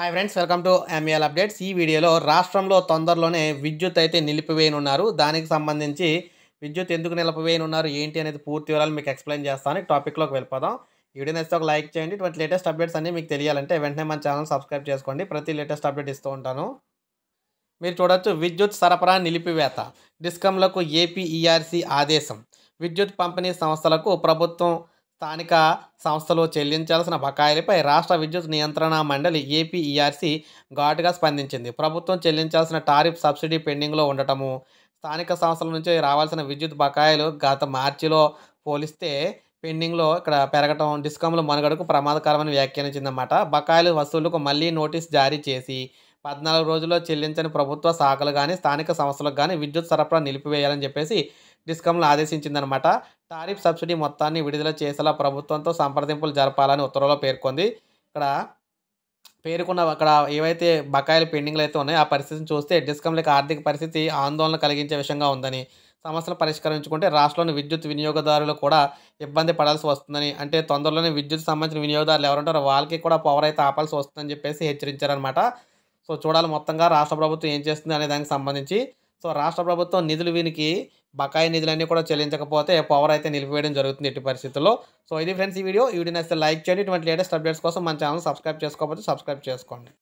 hi friends welcome to MAL updates ఈ వీడియోలో రాష్ట్రంలో తొందరలోనే విద్యుత్ అయితే నిలిపివేయనున్నారు దానికి సంబంధించి విద్యుత్ ఎందుకు నిలిపివేయనున్నారు ఏంటి అనేది పూర్తి వివరాలు మీకు ఎక్స్ప్లెయిన్ చేస్తాను టాపిక్లోకి వెళ్ళిపోదాం వీడియో నచ్చితే ఒక లైక్ చేయండి ఇటువంటి లేటెస్ట్ అప్డేట్స్ అన్నీ మీకు తెలియాలంటే వెంటనే మన ఛానల్ సబ్స్క్రైబ్ చేసుకోండి ప్రతి లేటెస్ట్ అప్డేట్ ఇస్తూ ఉంటాను మీరు చూడొచ్చు విద్యుత్ సరఫరా నిలిపివేత డిస్కంలకు ఏపీఈఆర్సీ ఆదేశం విద్యుత్ పంపిణీ సంస్థలకు ప్రభుత్వం స్థానిక సంస్థలు చెల్లించాల్సిన బకాయిలపై రాష్ట్ర విద్యుత్ నియంత్రణ మండలి ఏపీఈఆర్సీ ఘాటుగా స్పందించింది ప్రభుత్వం చెల్లించాల్సిన టారిఫ్ సబ్సిడీ పెండింగ్లో ఉండటము స్థానిక సంస్థల నుంచి రావాల్సిన విద్యుత్ బకాయిలు గత మార్చిలో పోలిస్తే పెండింగ్లో ఇక్కడ పెరగటం డిస్కంల మనుగడకు ప్రమాదకరమని వ్యాఖ్యానించిందన్నమాట బకాయిలు వసూళ్లకు మళ్ళీ నోటీస్ జారీ చేసి పద్నాలుగు రోజుల్లో చెల్లించని ప్రభుత్వ శాఖలు కానీ స్థానిక సంస్థలకు కానీ విద్యుత్ సరఫరా నిలిపివేయాలని చెప్పేసి డిస్కంలు ఆదేశించిందనమాట టారిఫ్ సబ్సిడీ మొత్తాన్ని విడుదల చేసేలా ప్రభుత్వంతో సంప్రదింపులు జరపాలని ఉత్తర్వులో పేర్కొంది ఇక్కడ పేర్కొన్న అక్కడ ఏవైతే బకాయిలు పెండింగ్లు అయితే ఉన్నాయో ఆ పరిస్థితిని చూస్తే డిస్కంలకు ఆర్థిక పరిస్థితి ఆందోళన కలిగించే విషయంగా ఉందని సమస్యలు పరిష్కరించుకుంటే రాష్ట్రంలోని విద్యుత్ వినియోగదారులు కూడా ఇబ్బంది పడాల్సి వస్తుందని అంటే తొందరలోనే విద్యుత్ సంబంధించిన వినియోగదారులు ఎవరుంటారో వాళ్ళకి కూడా పవర్ అయితే ఆపాల్సి వస్తుందని చెప్పేసి హెచ్చరించారనమాట సో చూడాలి మొత్తంగా రాష్ట్ర ప్రభుత్వం ఏం చేస్తుంది అనే దానికి సంబంధించి సో రాష్ట్ర ప్రభుత్వం నిధులు వీనికి బకాయి నిధులన్నీ కూడా చెల్లించకపోతే పవర్ అయితే నిలిపివేయడం జరుగుతుంది ఎట్టి పరిస్థితుల్లో సో ఇది ఫ్రెండ్స్ ఈ వీడియో ఈ వీడియో నచ్చితే లైక్ చేయండి ఇటువంటి లేటెస్ట్ అప్డేట్స్ కోసం మన ఛానల్ సబ్స్క్రైబ్ చేసుకోకపోతే సబ్స్క్రైబ్ చేసుకోండి